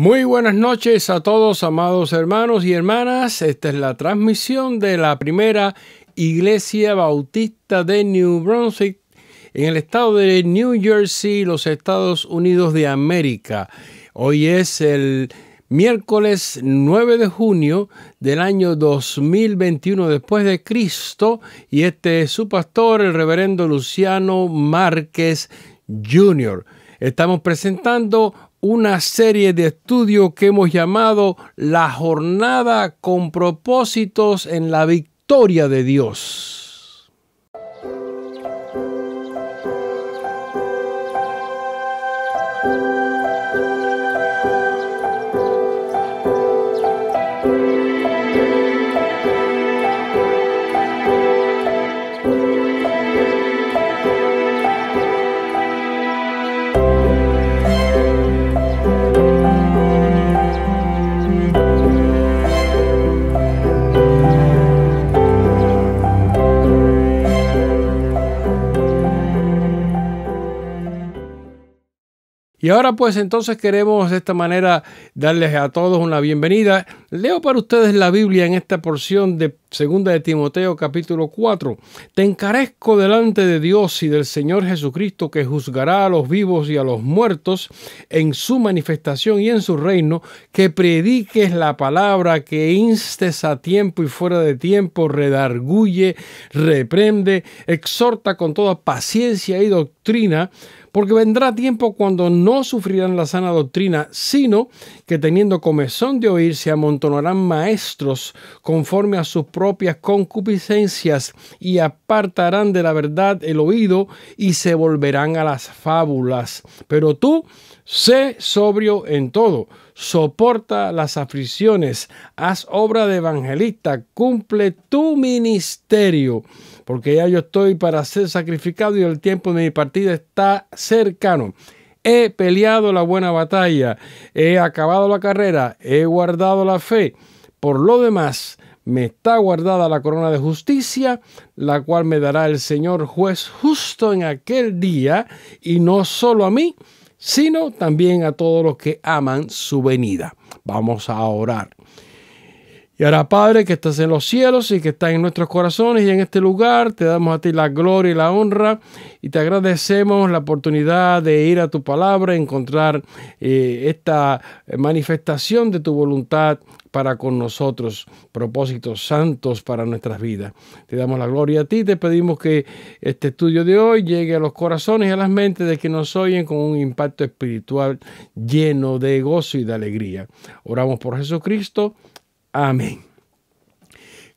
Muy buenas noches a todos, amados hermanos y hermanas. Esta es la transmisión de la primera Iglesia Bautista de New Brunswick en el estado de New Jersey, los Estados Unidos de América. Hoy es el miércoles 9 de junio del año 2021 después de Cristo y este es su pastor, el reverendo Luciano Márquez Jr. Estamos presentando una serie de estudios que hemos llamado La jornada con propósitos en la victoria de Dios. Y ahora pues entonces queremos de esta manera darles a todos una bienvenida. Leo para ustedes la Biblia en esta porción de Segunda de Timoteo capítulo 4. Te encarezco delante de Dios y del Señor Jesucristo que juzgará a los vivos y a los muertos en su manifestación y en su reino, que prediques la palabra, que instes a tiempo y fuera de tiempo, redarguye, reprende, exhorta con toda paciencia y doctrina porque vendrá tiempo cuando no sufrirán la sana doctrina, sino que teniendo comezón de oír se amontonarán maestros conforme a sus propias concupiscencias y apartarán de la verdad el oído y se volverán a las fábulas. Pero tú sé sobrio en todo, soporta las aflicciones, haz obra de evangelista, cumple tu ministerio porque ya yo estoy para ser sacrificado y el tiempo de mi partida está cercano. He peleado la buena batalla, he acabado la carrera, he guardado la fe. Por lo demás, me está guardada la corona de justicia, la cual me dará el Señor juez justo en aquel día, y no solo a mí, sino también a todos los que aman su venida. Vamos a orar. Y ahora, Padre, que estás en los cielos y que estás en nuestros corazones y en este lugar, te damos a ti la gloria y la honra y te agradecemos la oportunidad de ir a tu palabra, encontrar eh, esta manifestación de tu voluntad para con nosotros, propósitos santos para nuestras vidas. Te damos la gloria a ti, te pedimos que este estudio de hoy llegue a los corazones y a las mentes de que nos oyen con un impacto espiritual lleno de gozo y de alegría. Oramos por Jesucristo Amén.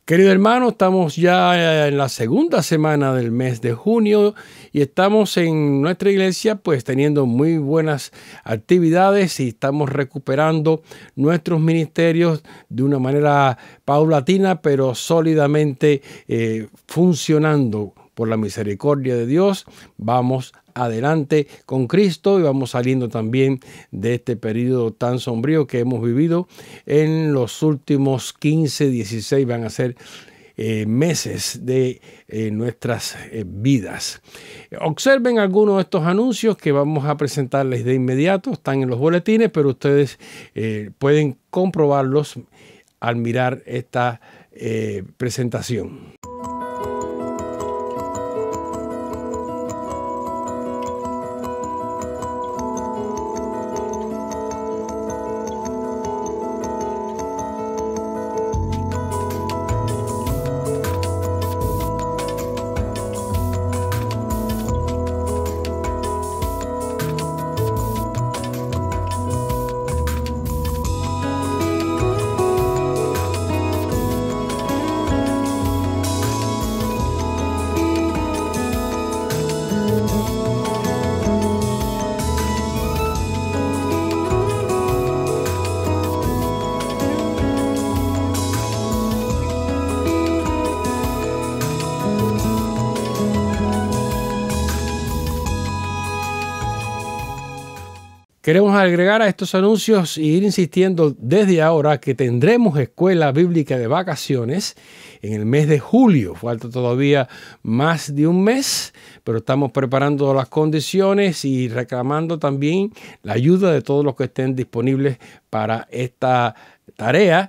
Querido hermano, estamos ya eh, en la segunda semana del mes de junio y estamos en nuestra iglesia pues teniendo muy buenas actividades y estamos recuperando nuestros ministerios de una manera paulatina pero sólidamente eh, funcionando por la misericordia de Dios, vamos adelante con Cristo y vamos saliendo también de este periodo tan sombrío que hemos vivido en los últimos 15, 16, van a ser eh, meses de eh, nuestras eh, vidas. Observen algunos de estos anuncios que vamos a presentarles de inmediato, están en los boletines, pero ustedes pueden comprobarlos al mirar esta presentación. Queremos agregar a estos anuncios e ir insistiendo desde ahora que tendremos escuela bíblica de vacaciones en el mes de julio. Falta todavía más de un mes, pero estamos preparando las condiciones y reclamando también la ayuda de todos los que estén disponibles para esta tarea.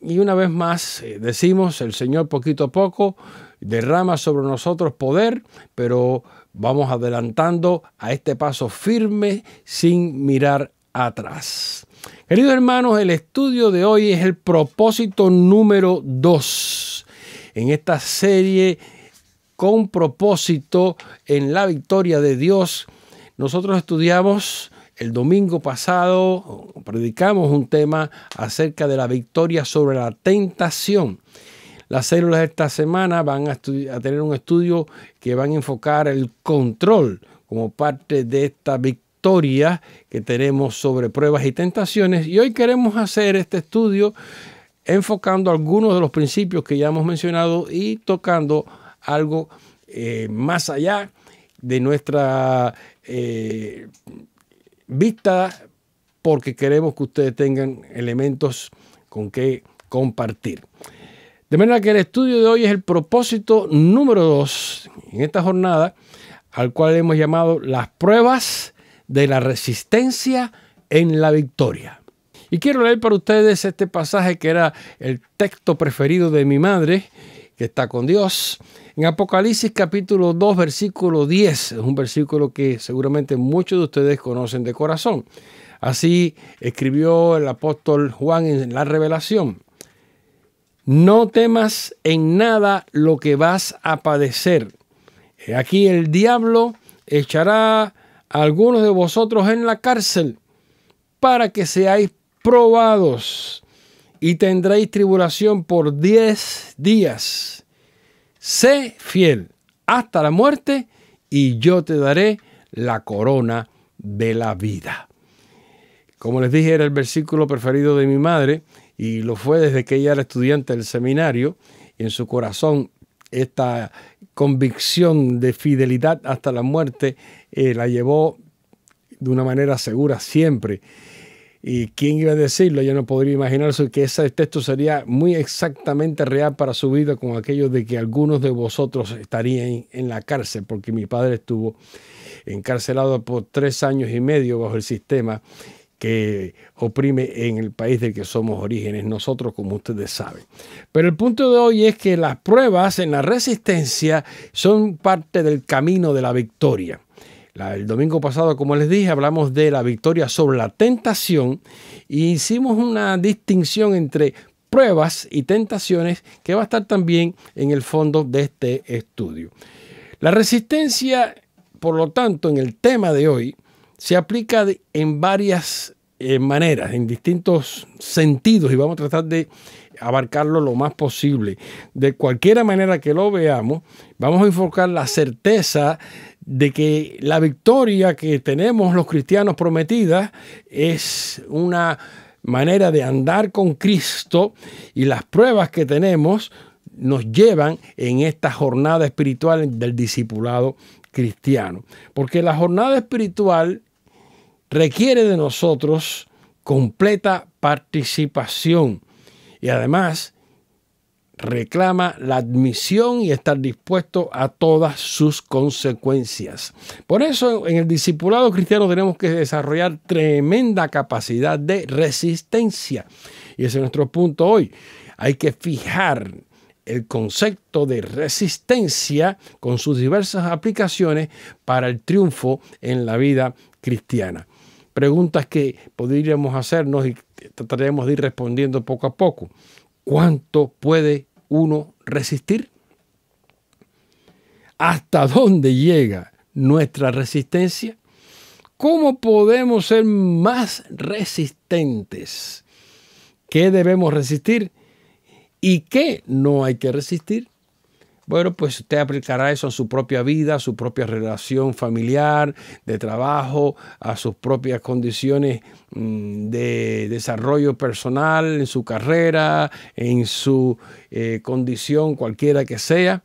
Y una vez más, eh, decimos, el Señor poquito a poco derrama sobre nosotros poder, pero vamos adelantando a este paso firme sin mirar atrás. Queridos hermanos, el estudio de hoy es el propósito número 2 en esta serie con propósito en la victoria de Dios. Nosotros estudiamos el domingo pasado, predicamos un tema acerca de la victoria sobre la tentación. Las células esta semana van a, tener un estudio que van a enfocar el control como parte de esta victoria que tenemos sobre pruebas y tentaciones. Y hoy queremos hacer este estudio enfocando algunos de los principios que ya hemos mencionado y tocando algo eh, más allá de nuestra eh, vista porque queremos que ustedes tengan elementos con que compartir. De manera que el estudio de hoy es el propósito número dos en esta jornada, al cual hemos llamado las pruebas de la resistencia en la victoria. Y quiero leer para ustedes este pasaje que era el texto preferido de mi madre, que está con Dios. En Apocalipsis capítulo 2, versículo 10, es un versículo que seguramente muchos de ustedes conocen de corazón. Así escribió el apóstol Juan en la revelación no temas en nada lo que vas a padecer. Eh, aquí el diablo echará a algunos de vosotros en la cárcel para que seáis probados y tendréis tribulación por diez días. Sé fiel hasta la muerte y yo te daré la corona de la vida. Como les dije, era el versículo preferido de mi madre y lo fue desde que ella era estudiante del seminario, y en su corazón esta convicción de fidelidad hasta la muerte eh, la llevó de una manera segura siempre. ¿Y quién iba a decirlo? Yo no podría imaginarse que ese texto sería muy exactamente real para su vida con aquello de que algunos de vosotros estarían en la cárcel, porque mi padre estuvo encarcelado por tres años y medio bajo el sistema que oprime en el país del que somos orígenes, nosotros como ustedes saben. Pero el punto de hoy es que las pruebas en la resistencia son parte del camino de la victoria. El domingo pasado, como les dije, hablamos de la victoria sobre la tentación e hicimos una distinción entre pruebas y tentaciones que va a estar también en el fondo de este estudio. La resistencia, por lo tanto, en el tema de hoy, se aplica en varias eh, maneras, en distintos sentidos, y vamos a tratar de abarcarlo lo más posible. De cualquier manera que lo veamos, vamos a enfocar la certeza de que la victoria que tenemos los cristianos prometida es una manera de andar con Cristo y las pruebas que tenemos nos llevan en esta jornada espiritual del discipulado cristiano. Porque la jornada espiritual requiere de nosotros completa participación y además reclama la admisión y estar dispuesto a todas sus consecuencias. Por eso en el discipulado cristiano tenemos que desarrollar tremenda capacidad de resistencia. Y ese es nuestro punto hoy. Hay que fijar el concepto de resistencia con sus diversas aplicaciones para el triunfo en la vida cristiana preguntas que podríamos hacernos y trataríamos de ir respondiendo poco a poco. ¿Cuánto puede uno resistir? ¿Hasta dónde llega nuestra resistencia? ¿Cómo podemos ser más resistentes? ¿Qué debemos resistir? ¿Y qué no hay que resistir? Bueno, pues usted aplicará eso a su propia vida, a su propia relación familiar, de trabajo, a sus propias condiciones mm, de desarrollo personal, en su carrera, en su eh, condición cualquiera que sea.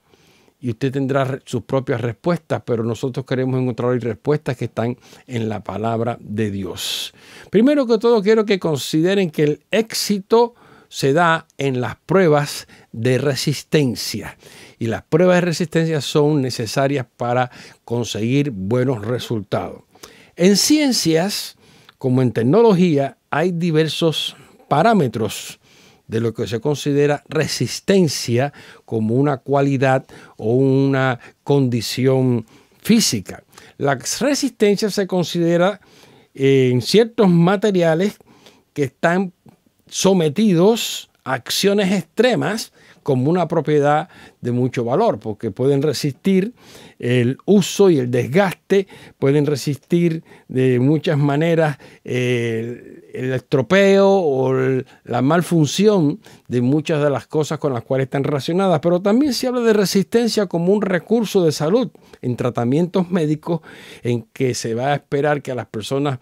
Y usted tendrá sus propias respuestas, pero nosotros queremos encontrar respuestas que están en la palabra de Dios. Primero que todo, quiero que consideren que el éxito se da en las pruebas de resistencia y las pruebas de resistencia son necesarias para conseguir buenos resultados. En ciencias, como en tecnología, hay diversos parámetros de lo que se considera resistencia como una cualidad o una condición física. La resistencia se considera eh, en ciertos materiales que están sometidos acciones extremas como una propiedad de mucho valor, porque pueden resistir el uso y el desgaste, pueden resistir de muchas maneras eh, el, estropeo o la malfunción de muchas de las cosas con las cuales están relacionadas, pero también se habla de resistencia como un recurso de salud en tratamientos médicos en que se va a esperar que las personas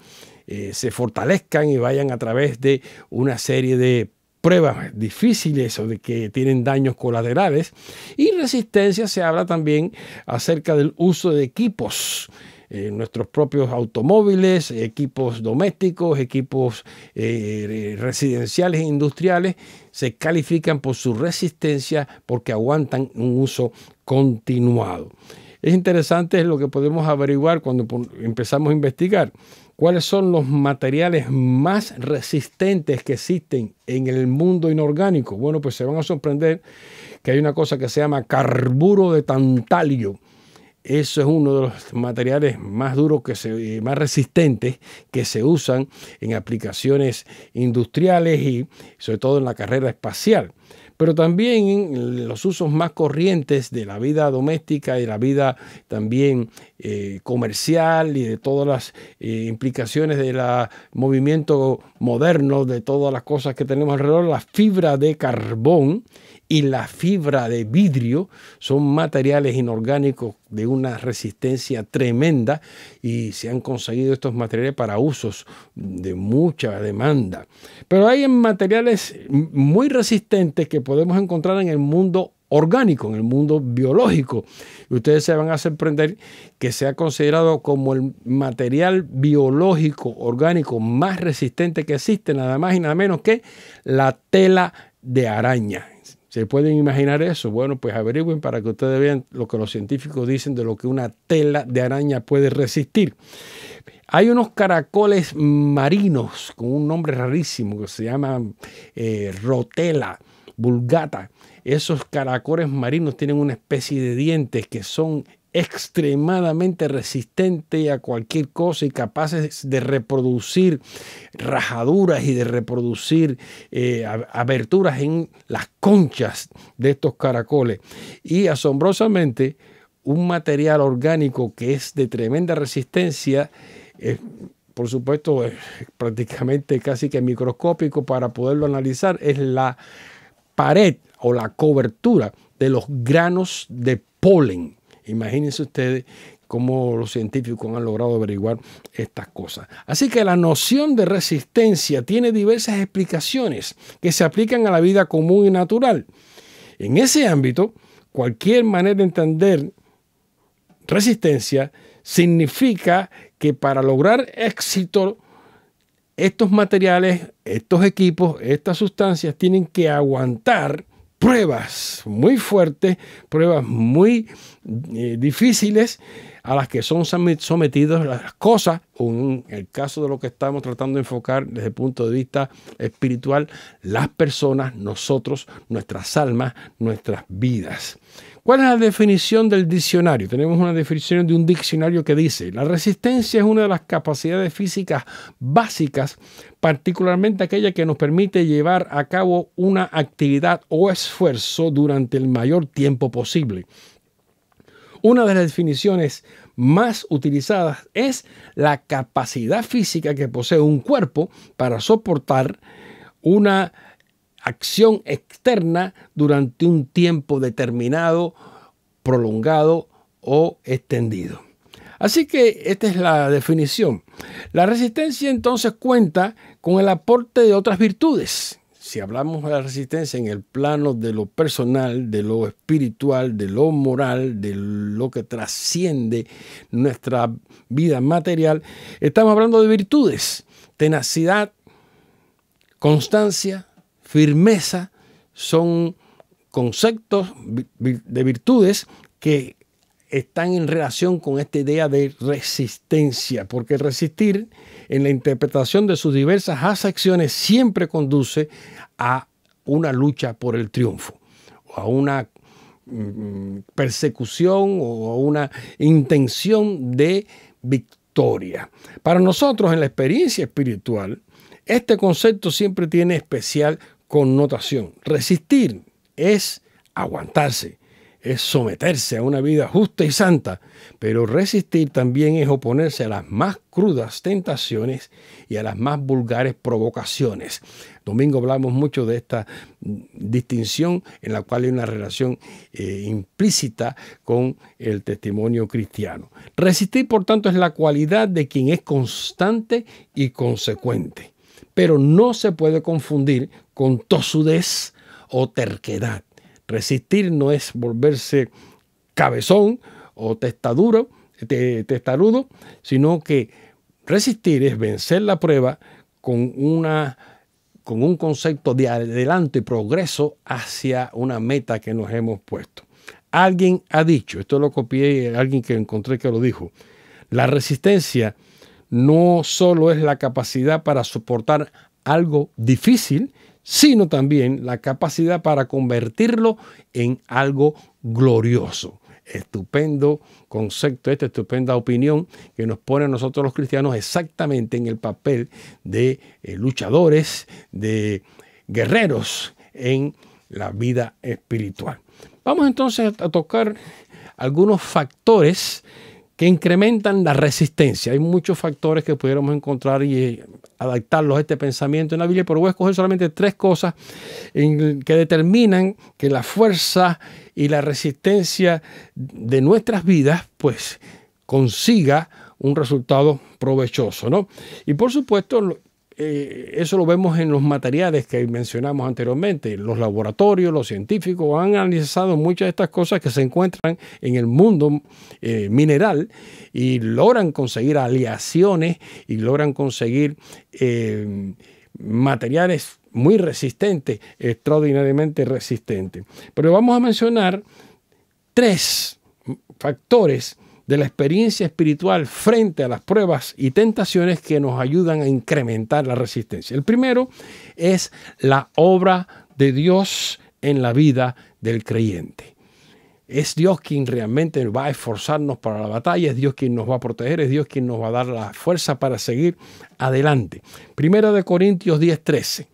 eh, se fortalezcan y vayan a través de una serie de pruebas difíciles o de que tienen daños colaterales. Y resistencia se habla también acerca del uso de equipos. Eh, nuestros propios automóviles, equipos domésticos, equipos eh, residenciales e industriales, se califican por su resistencia porque aguantan un uso continuado. Es interesante lo que podemos averiguar cuando empezamos a investigar cuáles son los materiales más resistentes que existen en el mundo inorgánico. Bueno, pues se van a sorprender que hay una cosa que se llama carburo de tantalio. Eso es uno de los materiales más duros, que más resistentes que se usan en aplicaciones industriales y sobre todo en la carrera espacial pero también los usos más corrientes de la vida doméstica y la vida también eh, comercial y de todas las eh, implicaciones del movimiento moderno, de todas las cosas que tenemos alrededor, la fibra de carbón y la fibra de vidrio son materiales inorgánicos de una resistencia tremenda y se han conseguido estos materiales para usos de mucha demanda. Pero hay materiales muy resistentes que podemos encontrar en el mundo orgánico, en el mundo biológico. ustedes se van a sorprender que se ha considerado como el material biológico orgánico más resistente que existe, nada más y nada menos que la tela de araña. ¿Se pueden imaginar eso? Bueno, pues averigüen para que ustedes vean lo que los científicos dicen de lo que una tela de araña puede resistir. Hay unos caracoles marinos con un nombre rarísimo que se llama eh, rotela, vulgata. Esos caracoles marinos tienen una especie de dientes que son extremadamente resistente a cualquier cosa y capaces de reproducir rajaduras y de reproducir eh, aberturas en las conchas de estos caracoles. Y asombrosamente, un material orgánico que es de tremenda resistencia, eh, por supuesto, prácticamente casi que microscópico para poderlo analizar, es la pared o la cobertura de los granos de polen Imagínense ustedes cómo los científicos han logrado averiguar estas cosas. Así que la noción de resistencia tiene diversas explicaciones que se aplican a la vida común y natural. En ese ámbito, cualquier manera de entender resistencia significa que para lograr éxito, estos materiales, estos equipos, estas sustancias tienen que aguantar pruebas muy fuertes, pruebas muy eh, difíciles a las que son sometidos las cosas, en el caso de lo que estamos tratando de enfocar desde el punto de vista espiritual, las personas, nosotros, nuestras almas, nuestras vidas. ¿Cuál es la definición del diccionario? Tenemos una definición de un diccionario que dice, la resistencia es una de las capacidades físicas básicas, particularmente aquella que nos permite llevar a cabo una actividad o esfuerzo durante el mayor tiempo posible. Una de las definiciones más utilizadas es la capacidad física que posee un cuerpo para soportar una acción externa durante un tiempo determinado, prolongado o extendido. Así que esta es la definición. La resistencia entonces cuenta con el aporte de otras virtudes. Si hablamos de la resistencia en el plano de lo personal, de lo espiritual, de lo moral, de lo que trasciende nuestra vida material, estamos hablando de virtudes, tenacidad, constancia, firmeza son conceptos de virtudes que están en relación con esta idea de resistencia, porque resistir en la interpretación de sus diversas acepciones siempre conduce a una lucha por el triunfo, o a una mm, persecución o a una intención de victoria. Para nosotros en la experiencia espiritual, este concepto siempre tiene especial connotación. Resistir es aguantarse, es someterse a una vida justa y santa, pero resistir también es oponerse a las más crudas tentaciones y a las más vulgares provocaciones. Domingo hablamos mucho de esta distinción en la cual hay una relación eh, implícita con el testimonio cristiano. Resistir, por tanto, es la cualidad de quien es constante y consecuente pero no se puede confundir con tosudez o terquedad. Resistir no es volverse cabezón o testaduro, testarudo, sino que resistir es vencer la prueba con, una, con un concepto de adelanto y progreso hacia una meta que nos hemos puesto. Alguien ha dicho, esto lo copié, alguien que encontré que lo dijo, la resistencia no solo es la capacidad para soportar algo difícil, sino también la capacidad para convertirlo en algo glorioso. Estupendo concepto, esta estupenda opinión que nos pone a nosotros los cristianos exactamente en el papel de eh, luchadores, de guerreros en la vida espiritual. Vamos entonces a tocar algunos factores que incrementan la resistencia. Hay muchos factores que pudiéramos encontrar y eh, adaptarlos a este pensamiento en la Biblia, pero voy a escoger solamente tres cosas que determinan que la fuerza y la resistencia de nuestras vidas, pues consiga un resultado provechoso, ¿no? Y por supuesto, eh, eso lo vemos en los materiales que mencionamos anteriormente. Los laboratorios, los científicos han analizado muchas de estas cosas que se encuentran en el mundo eh, mineral y logran conseguir aleaciones y logran conseguir eh, materiales muy resistentes, extraordinariamente resistentes. Pero vamos a mencionar tres factores de la experiencia espiritual frente a las pruebas y tentaciones que nos ayudan a incrementar la resistencia. El primero es la obra de Dios en la vida del creyente. Es Dios quien realmente va a esforzarnos para la batalla, es Dios quien nos va a proteger, es Dios quien nos va a dar la fuerza para seguir adelante. Primera de Corintios 10:13.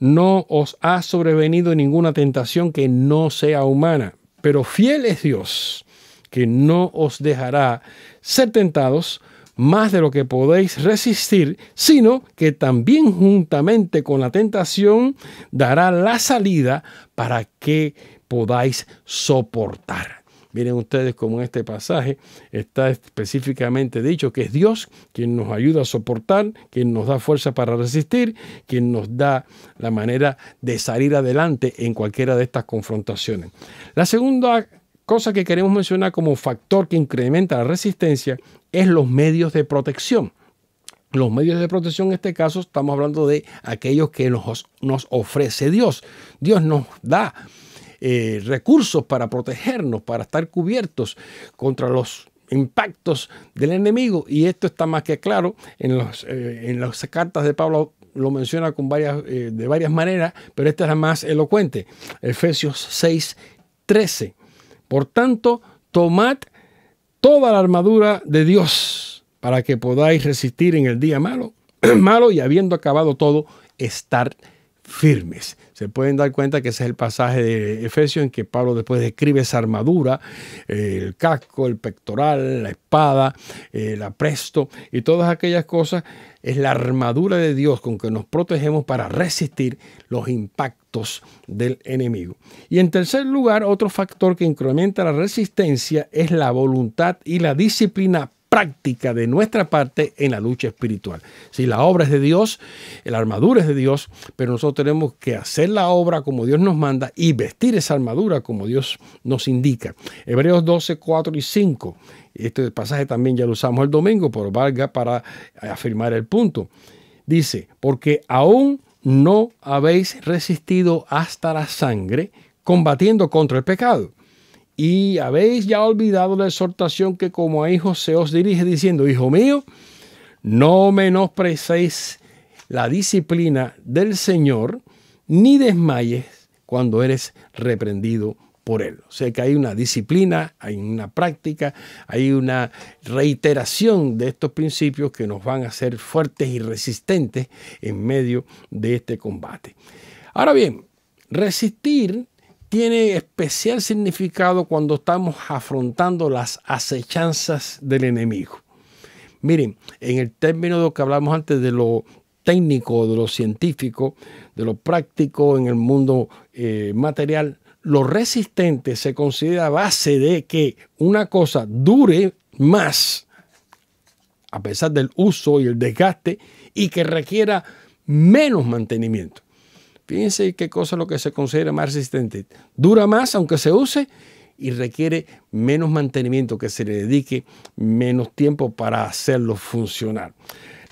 No os ha sobrevenido ninguna tentación que no sea humana, pero fiel es Dios que no os dejará ser tentados más de lo que podéis resistir, sino que también juntamente con la tentación dará la salida para que podáis soportar. Miren ustedes cómo en este pasaje está específicamente dicho que es Dios quien nos ayuda a soportar, quien nos da fuerza para resistir, quien nos da la manera de salir adelante en cualquiera de estas confrontaciones. La segunda cosa que queremos mencionar como factor que incrementa la resistencia es los medios de protección. Los medios de protección en este caso estamos hablando de aquellos que nos, ofrece Dios. Dios nos da eh, recursos para protegernos, para estar cubiertos contra los impactos del enemigo y esto está más que claro en, eh, las cartas de Pablo lo menciona eh, de varias maneras, pero esta es la más elocuente. Efesios 6, 13 por tanto, tomad toda la armadura de Dios para que podáis resistir en el día malo, malo y habiendo acabado todo, estar firmes. Se pueden dar cuenta que ese es el pasaje de Efesios en que Pablo después describe esa armadura, el casco, el pectoral, la espada, el apresto y todas aquellas cosas. Es la armadura de Dios con que nos protegemos para resistir los impactos del enemigo. Y en tercer lugar, otro factor que incrementa la resistencia es la voluntad y la disciplina práctica de nuestra parte en la lucha espiritual. Si la obra es de Dios, la armadura es de Dios, pero nosotros tenemos que hacer la obra como Dios nos manda y vestir esa armadura como Dios nos indica. Hebreos 12, 4 y 5. Este pasaje también ya lo usamos el domingo, pero valga para afirmar el punto. Dice, porque aún no habéis resistido hasta la sangre combatiendo contra el pecado y habéis ya olvidado la exhortación que como a hijos se os dirige diciendo, hijo mío, no menosprecéis la disciplina del Señor, ni desmayes cuando eres reprendido por él. O sea que hay una disciplina, hay una práctica, hay una reiteración de estos principios que nos van a hacer fuertes y resistentes en medio de este combate. Ahora bien, resistir tiene especial significado cuando estamos afrontando las acechanzas del enemigo. Miren, en el término de lo que hablamos antes de lo técnico, de lo científico, de lo práctico en el mundo eh, material, lo resistente se considera base de que una cosa dure más, a pesar del uso y el desgaste, y que requiera menos mantenimiento. Fíjense qué cosa es lo que se considera más resistente. Dura más aunque se use y requiere menos mantenimiento, que se le dedique menos tiempo para hacerlo funcionar.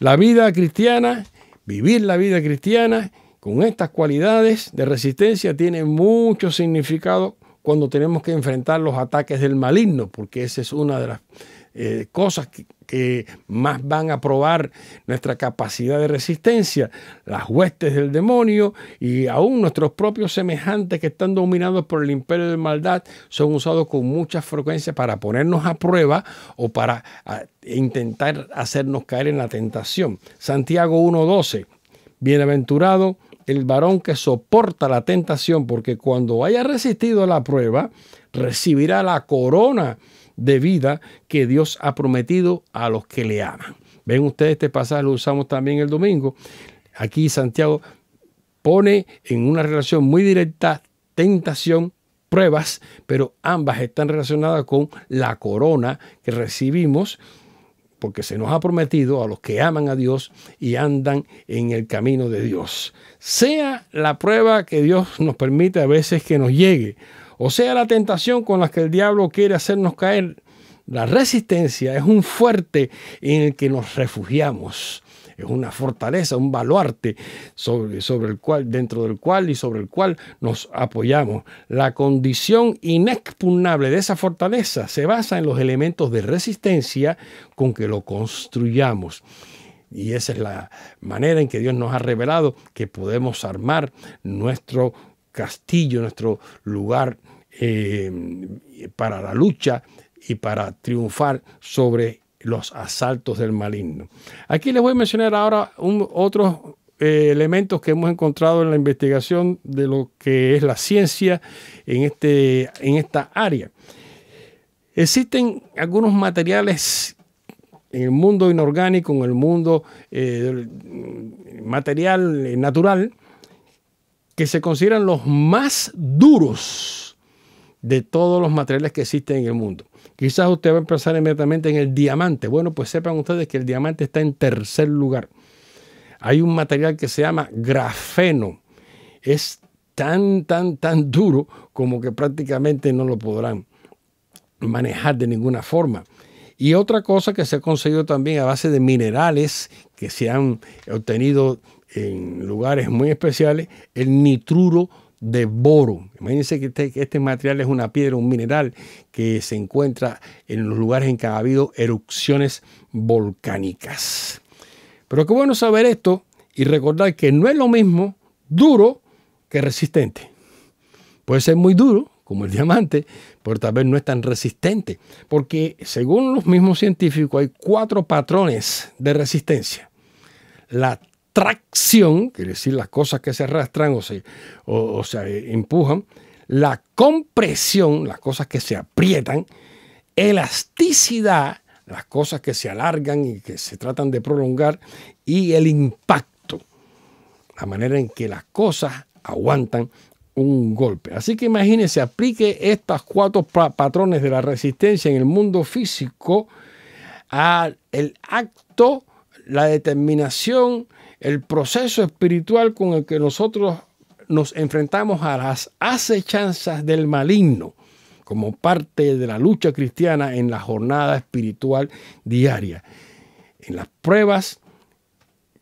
La vida cristiana, vivir la vida cristiana con estas cualidades de resistencia tiene mucho significado cuando tenemos que enfrentar los ataques del maligno, porque esa es una de las eh, cosas que, más van a probar nuestra capacidad de resistencia, las huestes del demonio y aún nuestros propios semejantes que están dominados por el imperio de maldad son usados con mucha frecuencia para ponernos a prueba o para ah, intentar hacernos caer en la tentación. Santiago 1.12, bienaventurado el varón que soporta la tentación, porque cuando haya resistido la prueba, recibirá la corona de vida que Dios ha prometido a los que le aman. Ven ustedes, este pasaje lo usamos también el domingo. Aquí Santiago pone en una relación muy directa tentación, pruebas, pero ambas están relacionadas con la corona que recibimos porque se nos ha prometido a los que aman a Dios y andan en el camino de Dios. Sea la prueba que Dios nos permite a veces que nos llegue o sea, la tentación con la que el diablo quiere hacernos caer, la resistencia es un fuerte en el que nos refugiamos. Es una fortaleza, un baluarte sobre el cual, dentro del cual y sobre el cual nos apoyamos. La condición inexpugnable de esa fortaleza se basa en los elementos de resistencia con que lo construyamos. Y esa es la manera en que Dios nos ha revelado que podemos armar nuestro castillo, nuestro lugar em, para la lucha y para triunfar sobre los asaltos del maligno. Aquí les voy a mencionar ahora otros eh, elementos que hemos encontrado en la investigación de lo que es la ciencia en, este, en esta área. Existen algunos materiales en el mundo inorgánico, en el mundo eh, material, eh, natural, que se consideran los más duros de todos los materiales que existen en el mundo. Quizás usted va a pensar inmediatamente en el diamante. Bueno, pues sepan ustedes que el diamante está en tercer lugar. Hay un material que se llama grafeno. Es tan, tan, tan duro como que prácticamente no lo podrán manejar de ninguna forma. Y otra cosa que se ha conseguido también a base de minerales que se han obtenido en lugares muy especiales el nitruro de boro. Imagínense que este, este, material es una piedra, un mineral que se encuentra en los lugares en que ha habido erupciones volcánicas. Pero qué bueno saber esto y recordar que no es lo mismo duro que resistente. Puede ser muy duro, como el diamante, pero tal vez no es tan resistente, porque según los mismos científicos hay cuatro patrones de resistencia. La tracción, quiere decir las cosas que se arrastran o se, o, o se empujan, la compresión, las cosas que se aprietan, elasticidad, las cosas que se alargan y que se tratan de prolongar, y el impacto, la manera en que las cosas aguantan un golpe. Así que imagínense, aplique estos cuatro patrones de la resistencia en el mundo físico al acto, la determinación, el proceso espiritual con el que nosotros nos enfrentamos a las acechanzas del maligno como parte de la lucha cristiana en la jornada espiritual diaria. En las pruebas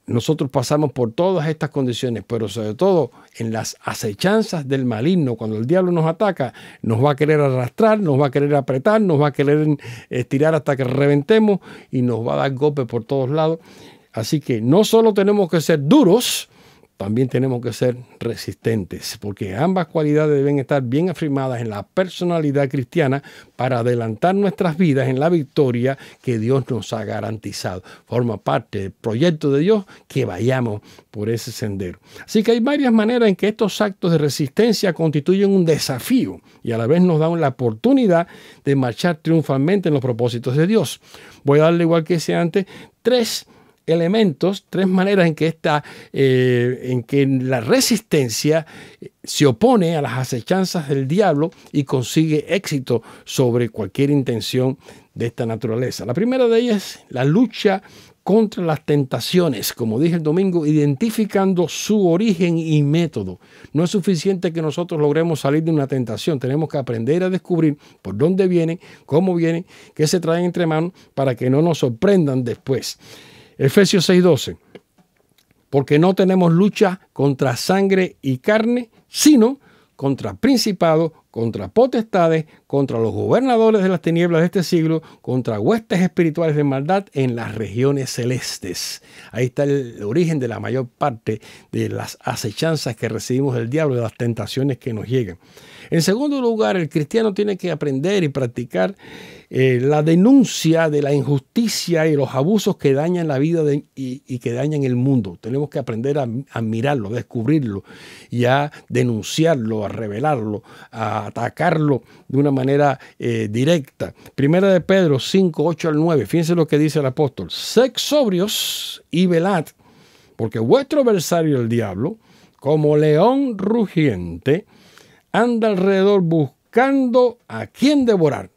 nosotros pasamos por todas estas condiciones, pero sobre todo en las acechanzas del maligno, cuando el diablo nos ataca, nos va a querer arrastrar, nos va a querer apretar, nos va a querer estirar eh, hasta que reventemos y nos va a dar golpes por todos lados. Así que no solo tenemos que ser duros, también tenemos que ser resistentes, porque ambas cualidades deben estar bien afirmadas en la personalidad cristiana para adelantar nuestras vidas en la victoria que Dios nos ha garantizado. Forma parte del proyecto de Dios que vayamos por ese sendero. Así que hay varias maneras en que estos actos de resistencia constituyen un desafío y a la vez nos dan la oportunidad de marchar triunfalmente en los propósitos de Dios. Voy a darle igual que hice antes tres elementos, tres maneras en que, esta, eh, en que la resistencia eh, se opone a las acechanzas del diablo y consigue éxito sobre cualquier intención de esta naturaleza. La primera de ellas es la lucha contra las tentaciones, como dije el domingo, identificando su origen y método. No es suficiente que nosotros logremos salir de una tentación, tenemos que aprender a descubrir por dónde vienen, cómo vienen, qué se traen entre manos, para que no nos sorprendan después. Efesios 6:12, porque no tenemos lucha contra sangre y carne, sino contra principados, contra potestades, contra los gobernadores de las tinieblas de este siglo, contra huestes espirituales de maldad en las regiones celestes. Ahí está el origen de la mayor parte de las acechanzas que recibimos del diablo, de las tentaciones que nos llegan. En segundo lugar, el cristiano tiene que aprender y practicar eh, la denuncia de la injusticia y los abusos que dañan la vida y, que dañan el mundo. Tenemos que aprender a, mirarlo, a descubrirlo y a denunciarlo, a revelarlo, a atacarlo de una manera eh, directa. Primera de Pedro 5, 8 al 9. Fíjense lo que dice el apóstol. Sed sobrios y velad, porque vuestro adversario el diablo, como león rugiente, anda alrededor buscando a quien devorar,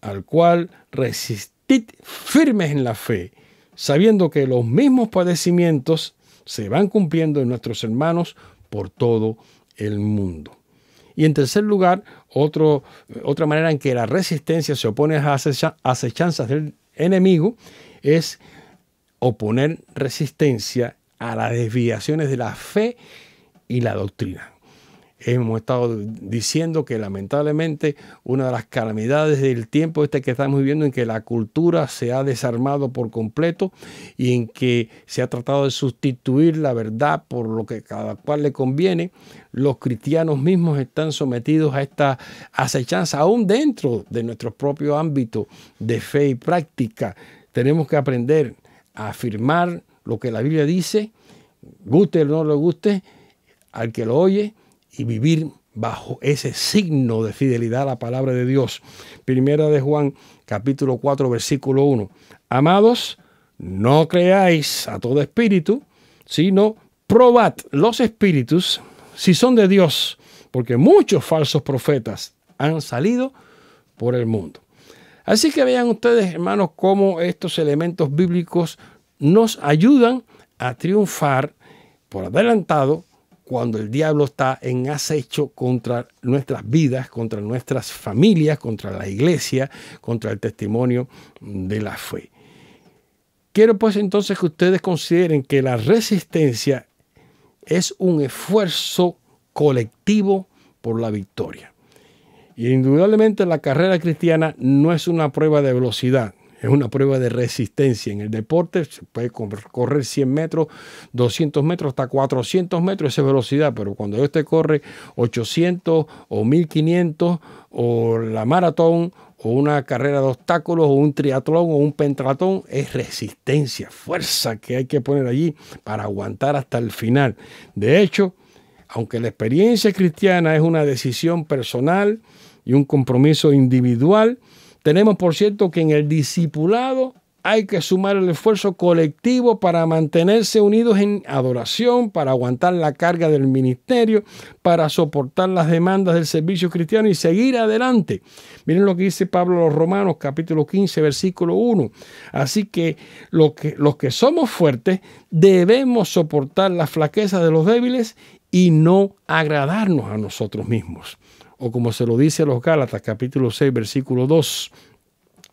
al cual resistid firmes en la fe, sabiendo que los mismos padecimientos se van cumpliendo en nuestros hermanos por todo el mundo. Y en tercer lugar, otra manera en que la resistencia se opone a acechanzas del enemigo es oponer resistencia a las desviaciones de la fe y la doctrina hemos estado diciendo que lamentablemente una de las calamidades del tiempo este que estamos viviendo en que la cultura se ha desarmado por completo y en que se ha tratado de sustituir la verdad por lo que cada cual le conviene, los cristianos mismos están sometidos a esta acechanza aún dentro de nuestro propio ámbito de fe y práctica. Tenemos que aprender a afirmar lo que la Biblia dice, guste o no le guste, al que lo oye, y vivir bajo ese signo de fidelidad a la palabra de Dios. Primera de Juan, capítulo 4, versículo 1. Amados, no creáis a todo espíritu, sino probad los espíritus si son de Dios, porque muchos falsos profetas han salido por el mundo. Así que vean ustedes, hermanos, cómo estos elementos bíblicos nos ayudan a triunfar por adelantado cuando el diablo está en acecho contra nuestras vidas, contra nuestras familias, contra la iglesia, contra el testimonio de la fe. Quiero pues entonces que ustedes consideren que la resistencia es un esfuerzo colectivo por la victoria. Y indudablemente la carrera cristiana no es una prueba de velocidad, es una prueba de resistencia. En el deporte se puede correr 100 metros, 200 metros, hasta 400 metros, esa velocidad, pero cuando usted corre 800 o 1500 o la maratón o una carrera de obstáculos o un triatlón o un pentratón, es resistencia, fuerza que hay que poner allí para aguantar hasta el final. De hecho, aunque la experiencia cristiana es una decisión personal y un compromiso individual, tenemos, por cierto, que en el discipulado hay que sumar el esfuerzo colectivo para mantenerse unidos en adoración, para aguantar la carga del ministerio, para soportar las demandas del servicio cristiano y seguir adelante. Miren lo que dice Pablo a los Romanos capítulo 15 versículo 1. Así que, que los que somos fuertes debemos soportar las flaquezas de los débiles y no agradarnos a nosotros mismos o como se lo dice a los Gálatas capítulo 6 versículo 2,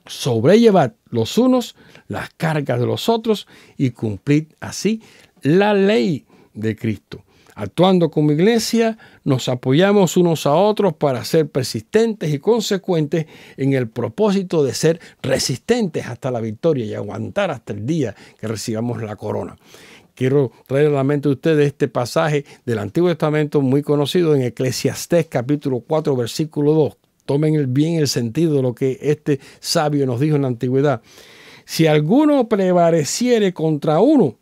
sobrellevad los unos las cargas de los otros y cumplid así la ley de Cristo. Actuando como iglesia, nos apoyamos unos a otros para ser persistentes y consecuentes en el propósito de ser resistentes hasta la victoria y aguantar hasta el día que recibamos la corona quiero traer a la mente de ustedes este pasaje del Antiguo Testamento muy conocido en Eclesiastés capítulo 4 versículo 2. Tomen bien el sentido de lo que este sabio nos dijo en la antigüedad. Si alguno prevaleciere contra uno,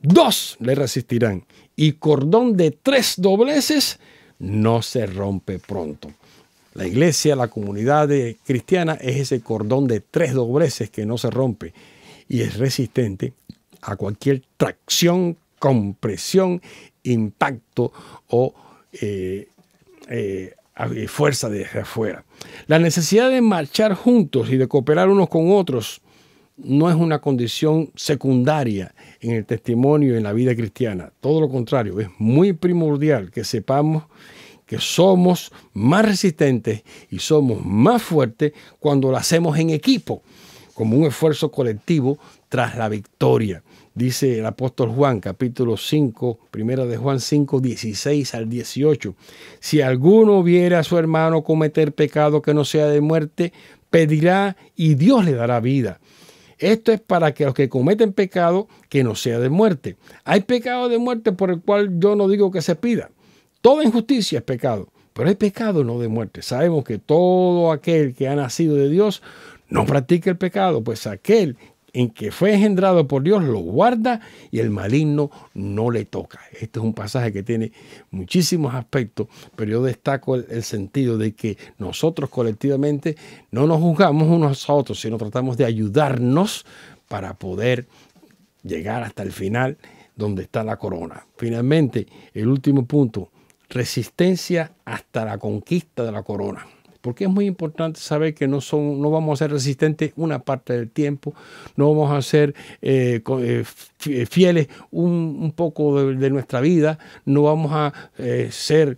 dos le resistirán. Y cordón de tres dobleces no se rompe pronto. La iglesia, la comunidad cristiana es ese cordón de tres dobleces que no se rompe y es resistente a cualquier tracción, compresión, impacto o eh, eh, eh, fuerza desde afuera. La necesidad de marchar juntos y de cooperar unos con otros no es una condición secundaria en el testimonio, en la vida cristiana. Todo lo contrario, es muy primordial que sepamos que somos más resistentes y somos más fuertes cuando lo hacemos en equipo como un esfuerzo colectivo tras la victoria. Dice el apóstol Juan, capítulo 5, primera de Juan 5, 16 al 18. Si alguno viera a su hermano cometer pecado que no sea de muerte, pedirá y Dios le dará vida. Esto es para que los que cometen pecado que no sea de muerte. Hay pecado de muerte por el cual yo no digo que se pida. Toda injusticia es pecado, pero hay pecado no de muerte. Sabemos que todo aquel que ha nacido de Dios no practique el pecado, pues aquel en que fue engendrado por Dios lo guarda y el maligno no le toca. Este es un pasaje que tiene muchísimos aspectos, pero yo destaco el, el, sentido de que nosotros colectivamente no nos juzgamos unos a otros, sino tratamos de ayudarnos para poder llegar hasta el final donde está la corona. Finalmente, el último punto, resistencia hasta la conquista de la corona porque es muy importante saber que no, son, no vamos a ser resistentes una parte del tiempo, no vamos a ser eh, eh, eh, fieles un, poco de, nuestra vida, no vamos a ser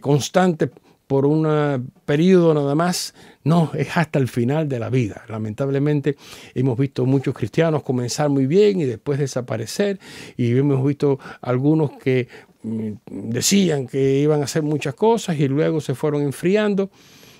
constantes por un periodo nada más, no, es hasta el final de la vida. Lamentablemente hemos visto muchos cristianos comenzar muy bien y después desaparecer y hemos visto algunos que mm, decían que iban a hacer muchas cosas y luego se fueron enfriando.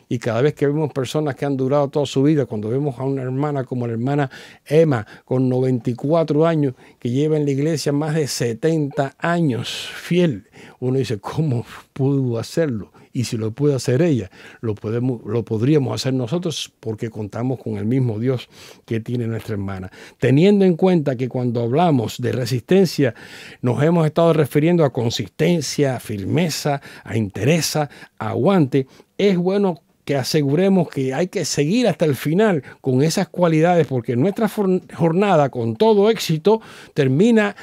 Y cada vez que vemos personas que han durado toda su vida, cuando vemos a una hermana como la hermana Emma, con 94 años, que lleva en la iglesia más de 70 años fiel, uno dice, ¿cómo pudo hacerlo? Y si lo puede hacer ella, lo, podemos, lo podríamos hacer nosotros porque contamos con el mismo Dios que tiene nuestra hermana. Teniendo en cuenta que cuando hablamos de resistencia, nos hemos estado refiriendo a consistencia, a firmeza, a interés, a aguante, es bueno que aseguremos que hay que seguir hasta el final con esas cualidades, porque nuestra jornada con todo éxito termina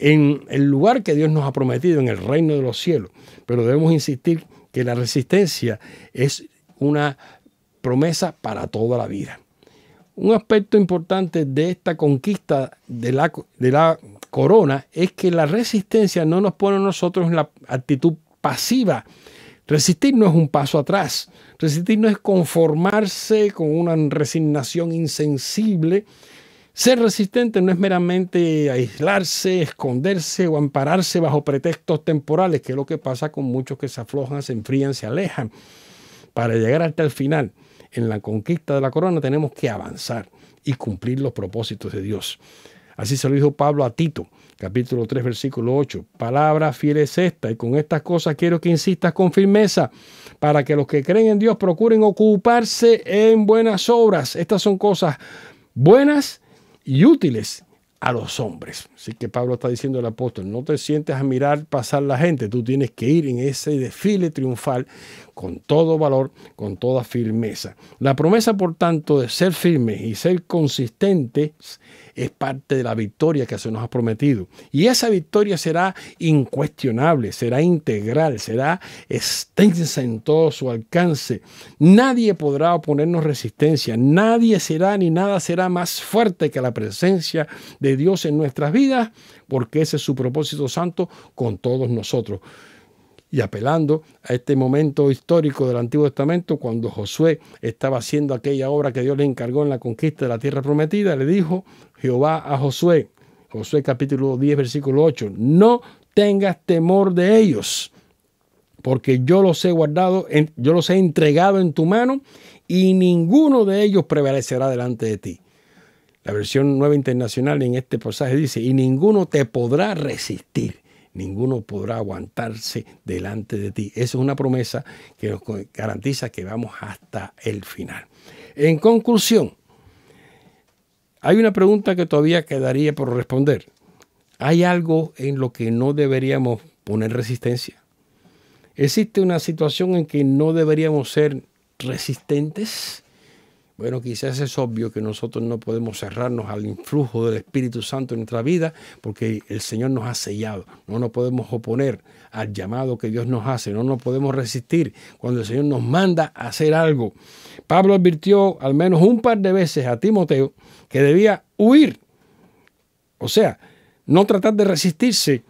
en el lugar que Dios nos ha prometido, en el reino de los cielos. Pero debemos insistir que la resistencia es una promesa para toda la vida. Un aspecto importante de esta conquista de la, de la corona es que la resistencia no nos pone a nosotros en la actitud pasiva Resistir no es un paso atrás, resistir no es conformarse con una resignación insensible. Ser resistente no es meramente aislarse, esconderse o ampararse bajo pretextos temporales, que es lo que pasa con muchos que se aflojan, se enfrían, se alejan. Para llegar hasta el final, en la conquista de la corona, tenemos que avanzar y cumplir los propósitos de Dios. Así se lo dijo Pablo a Tito capítulo 3, versículo 8. Palabra fiel es esta, y con estas cosas quiero que insistas con firmeza, para que los que creen en Dios procuren ocuparse en buenas obras. Estas son cosas buenas y útiles a los hombres. Así que Pablo está diciendo al apóstol, no te sientes a mirar pasar la gente, tú tienes que ir en ese desfile triunfal con todo valor, con toda firmeza. La promesa, por tanto, de ser firmes y ser consistentes es parte de la victoria que se nos ha prometido. Y esa victoria será incuestionable, será integral, será extensa en todo su alcance. Nadie podrá oponernos resistencia, nadie será ni nada será más fuerte que la presencia de Dios en nuestras vidas, porque ese es su propósito santo con todos nosotros y apelando a este momento histórico del Antiguo Testamento, cuando Josué estaba haciendo aquella obra que Dios le encargó en la conquista de la tierra prometida, le dijo Jehová a Josué, Josué capítulo 10, versículo 8, no tengas temor de ellos, porque yo los he guardado, yo los he entregado en tu mano y ninguno de ellos prevalecerá delante de ti. La versión nueva internacional en este pasaje dice, y ninguno te podrá resistir ninguno podrá aguantarse delante de ti. Esa es una promesa que nos garantiza que vamos hasta el final. En conclusión, hay una pregunta que todavía quedaría por responder. ¿Hay algo en lo que no deberíamos poner resistencia? ¿Existe una situación en que no deberíamos ser resistentes? Bueno, quizás es obvio que nosotros no podemos cerrarnos al influjo del Espíritu Santo en nuestra vida porque el Señor nos ha sellado. No nos podemos oponer al llamado que Dios nos hace, no nos podemos resistir cuando el Señor nos manda a hacer algo. Pablo advirtió al menos un par de veces a Timoteo que debía huir. O sea, no tratar de resistirse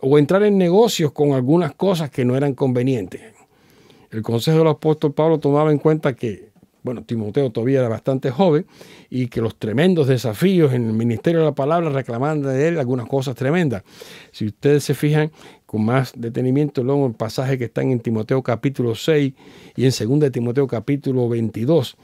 o entrar en negocios con algunas cosas que no eran convenientes. El consejo del apóstol Pablo tomaba en cuenta que bueno, Timoteo todavía era bastante joven, y que los tremendos desafíos en el ministerio de la palabra reclamando de él algunas cosas tremendas. Si ustedes se fijan con más detenimiento luego el pasaje que están en Timoteo capítulo 6 y en 2 Timoteo capítulo 22,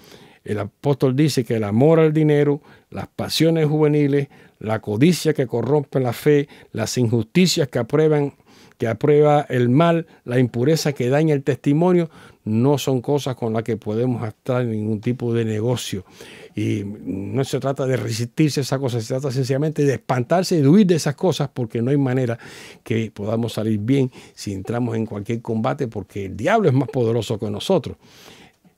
el apóstol dice que el amor al dinero, las pasiones juveniles, la codicia que corrompe la fe, las injusticias que aprueban que aprueba el mal, la impureza que daña el testimonio, no son cosas con las que podemos estar en ningún tipo de negocio. Y no se trata de resistirse a esas cosas, se trata sencillamente de espantarse y de huir de esas cosas porque no hay manera que podamos salir bien si entramos en cualquier combate porque el diablo es más poderoso que nosotros.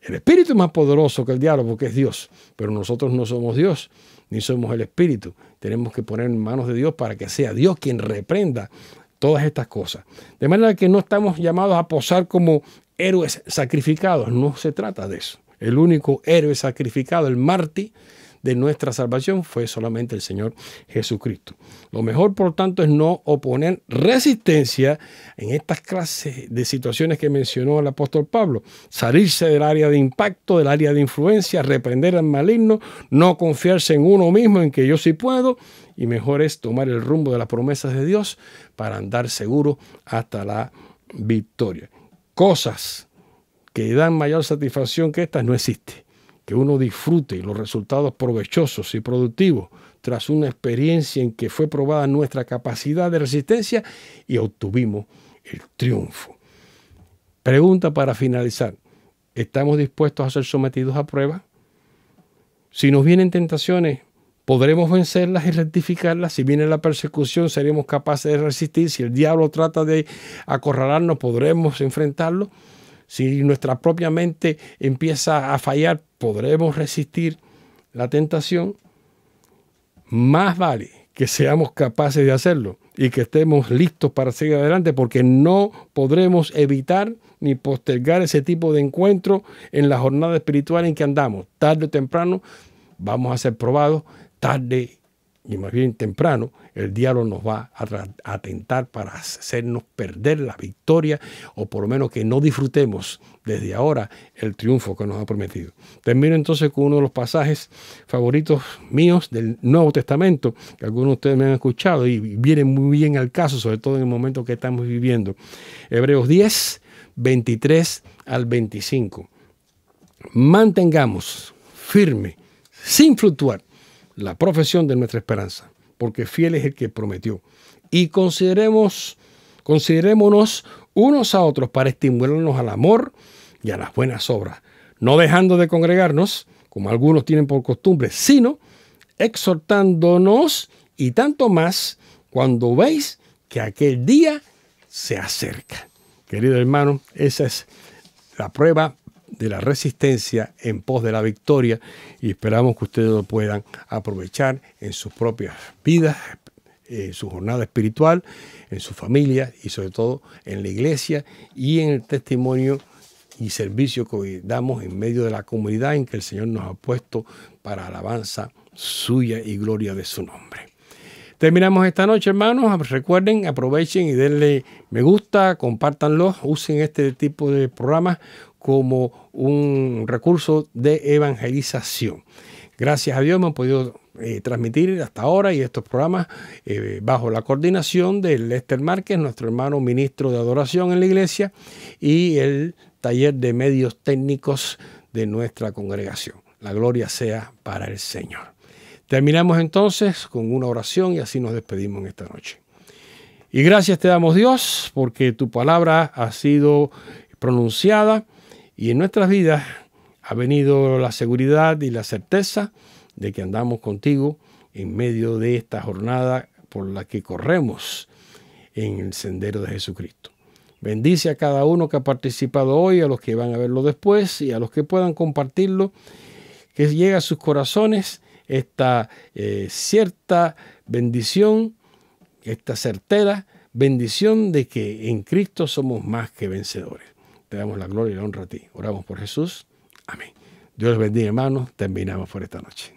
El espíritu es más poderoso que el diablo porque es Dios, pero nosotros no somos Dios ni somos el espíritu. Tenemos que poner en manos de Dios para que sea Dios quien reprenda todas estas cosas. De manera que no estamos llamados a posar como héroes sacrificados. No se trata de eso. El único héroe sacrificado, el mártir de nuestra salvación, fue solamente el Señor Jesucristo. Lo mejor, por tanto, es no oponer resistencia en estas clases de situaciones que mencionó el apóstol Pablo. Salirse del área de impacto, del área de influencia, reprender al maligno, no confiarse en uno mismo, en que yo sí puedo, y mejor es tomar el rumbo de las promesas de Dios para andar seguro hasta la victoria cosas que dan mayor satisfacción que estas no existe. Que uno disfrute los resultados provechosos y productivos tras una experiencia en que fue probada nuestra capacidad de resistencia y obtuvimos el triunfo. Pregunta para finalizar. ¿Estamos dispuestos a ser sometidos a pruebas? Si nos vienen tentaciones, podremos vencerlas y rectificarlas. Si viene la persecución, seremos capaces de resistir. Si el diablo trata de acorralarnos, podremos enfrentarlo. Si nuestra propia mente empieza a fallar, podremos resistir la tentación. Más vale que seamos capaces de hacerlo y que estemos listos para seguir adelante, porque no podremos evitar ni postergar ese tipo de encuentro en la jornada espiritual en que andamos. Tarde o temprano vamos a ser probados, tarde y más bien temprano, el diablo nos va a atentar para hacernos perder la victoria o por lo menos que no disfrutemos desde ahora el triunfo que nos ha prometido. Termino entonces con uno de los pasajes favoritos míos del Nuevo Testamento, que algunos de ustedes me han escuchado y viene muy bien al caso, sobre todo en el momento que estamos viviendo. Hebreos 10, 23 al 25. Mantengamos firme, sin fluctuar la profesión de nuestra esperanza, porque fiel es el que prometió. Y consideremos, considerémonos unos a otros para estimularnos al amor y a las buenas obras, no dejando de congregarnos, como algunos tienen por costumbre, sino exhortándonos y tanto más cuando veis que aquel día se acerca. Querido hermano, esa es la prueba de la resistencia en pos de la victoria y esperamos que ustedes lo puedan aprovechar en sus propias vidas, en su jornada espiritual, en su familia y sobre todo en la iglesia y en el testimonio y servicio que damos en medio de la comunidad en que el Señor nos ha puesto para alabanza suya y gloria de su nombre. Terminamos esta noche, hermanos. Recuerden, aprovechen y denle me gusta, compártanlo, usen este tipo de programas como un recurso de evangelización. Gracias a Dios hemos podido eh, transmitir hasta ahora y estos programas eh, bajo la coordinación de Lester Márquez, nuestro hermano ministro de adoración en la iglesia, y el taller de medios técnicos de nuestra congregación. La gloria sea para el Señor. Terminamos entonces con una oración y así nos despedimos en esta noche. Y gracias te damos Dios porque tu palabra ha sido pronunciada y en nuestras vidas ha venido la seguridad y la certeza de que andamos contigo en medio de esta jornada por la que corremos en el sendero de Jesucristo. Bendice a cada uno que ha participado hoy, a los que van a verlo después y a los que puedan compartirlo, que llegue a sus corazones esta eh, cierta bendición, esta certera bendición de que en Cristo somos más que vencedores. Te damos la gloria y la honra a ti. Oramos por Jesús. Amén. Dios los bendiga, hermanos. Terminamos por esta noche.